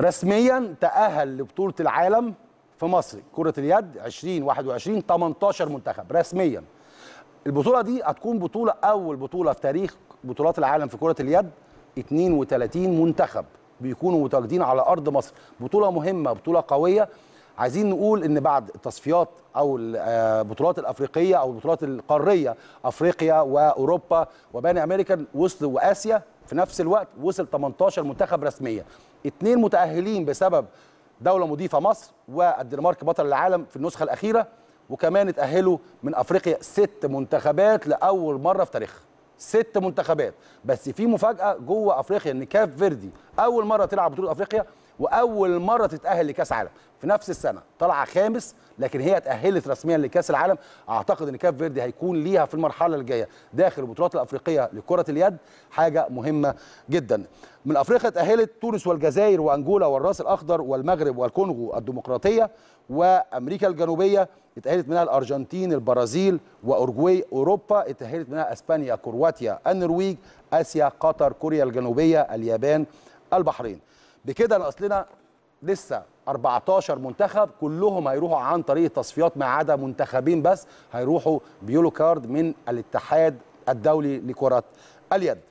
رسميا تأهل لبطولة العالم في مصر كرة اليد 2021 18 منتخب رسميا البطولة دي هتكون بطولة أول بطولة في تاريخ بطولات العالم في كرة اليد 32 منتخب بيكونوا متواجدين على أرض مصر بطولة مهمة بطولة قوية عايزين نقول ان بعد التصفيات او البطولات آه، الافريقيه او البطولات القاريه افريقيا واوروبا وبني امريكا وصل واسيا في نفس الوقت وصل 18 منتخب رسميا اثنين متاهلين بسبب دوله مضيفه مصر والدنمارك بطل العالم في النسخه الاخيره وكمان اتاهلوا من افريقيا ست منتخبات لاول مره في تاريخها ست منتخبات بس في مفاجاه جوه افريقيا ان كاف فيردي اول مره تلعب بطوله افريقيا واول مره تتاهل لكاس عالم في نفس السنه طالعه خامس لكن هي اتاهلت رسميا لكاس العالم اعتقد ان كاب فيردي هيكون ليها في المرحله الجايه داخل البطولات الافريقيه لكره اليد حاجه مهمه جدا من افريقيا تاهلت تونس والجزائر وانجولا والراس الاخضر والمغرب والكونغو الديمقراطيه وامريكا الجنوبيه اتاهلت منها الارجنتين البرازيل واورجواي اوروبا اتاهلت منها اسبانيا كرواتيا النرويج اسيا قطر كوريا الجنوبيه اليابان البحرين بكده ناقص لنا لسه 14 منتخب كلهم هيروحوا عن طريق التصفيات ما عدا منتخبين بس هيروحوا بيولو كارد من الاتحاد الدولي لكرة اليد